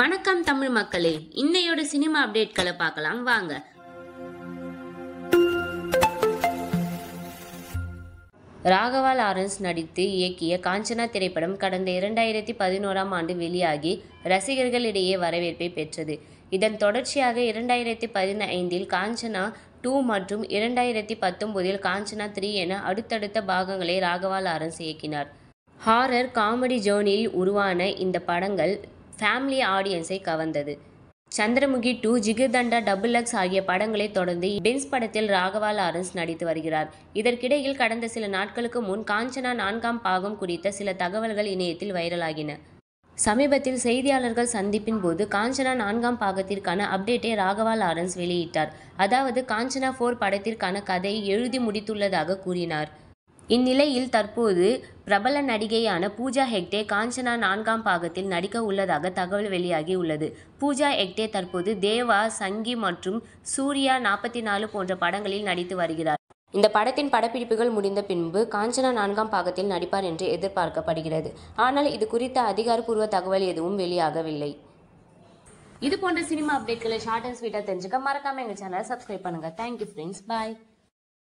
வணக்கம் தமிழ் மக்களே இன்னையோட சினிமா அப்டேட்களை பார்க்கலாம் வாங்க ராகவா லாரன்ஸ் நடித்து இயக்கிய காஞ்சனா திரைப்படம் கடந்த இரண்டாயிரத்தி பதினோராம் ஆண்டு வெளியாகி ரசிகர்களிடையே வரவேற்பை பெற்றது இதன் தொடர்ச்சியாக இரண்டாயிரத்தி பதினைந்தில் காஞ்சனா டூ மற்றும் இரண்டாயிரத்தி பத்தொன்பதில் காஞ்சனா த்ரீ என அடுத்தடுத்த பாகங்களை ராகவா லாரன்ஸ் இயக்கினார் ஹாரர் காமெடி ஜோனில் உருவான இந்த படங்கள் ஃபேமிலி ஆடியன்ஸை கவர்ந்தது Chandramukhi two Jigarthanda double X ஆகிய படங்களை தொடர்ந்து பென்ஸ் படத்தில் ராகவா லாரன்ஸ் நடித்து வருகிறார் இதற்கிடையில் கடந்த சில நாட்களுக்கு முன் காஞ்சனா நான்காம் பாகம் குறித்த சில தகவல்கள் இணையத்தில் வைரலாகின சமீபத்தில் செய்தியாளர்கள் சந்திப்பின் போது காஞ்சனா நான்காம் பாகத்திற்கான அப்டேட்டை ராகவா லாரன்ஸ் வெளியிட்டார் அதாவது காஞ்சனா ஃபோர் படத்திற்கான கதையை எழுதி முடித்துள்ளதாக கூறினார் இந்நிலையில் தற்போது பிரபல நடிகையான பூஜா ஹெக்டே காஞ்சனா நான்காம் பாகத்தில் நடிக்க உள்ளதாக தகவல் வெளியாகி உள்ளது பூஜா ஹெக்டே தற்போது தேவா சங்கி மற்றும் சூர்யா நாற்பத்தி நாலு போன்ற படங்களில் நடித்து வருகிறார் இந்த படத்தின் படப்பிடிப்புகள் முடிந்த பின்பு காஞ்சனா நான்காம் பாகத்தில் நடிப்பார் என்று எதிர்பார்க்கப்படுகிறது ஆனால் இது குறித்த அதிகாரப்பூர்வ தகவல் எதுவும் வெளியாகவில்லை இது போன்ற சினிமா அப்டேட்களை ஷார்ட் அண்ட் ஸ்வீட்டாக தெரிஞ்சுக்க மறக்காம எங்கள் சேனலை சப்ஸ்கிரைப் பண்ணுங்கள் தேங்க்யூ ஃப்ரெண்ட்ஸ் பாய்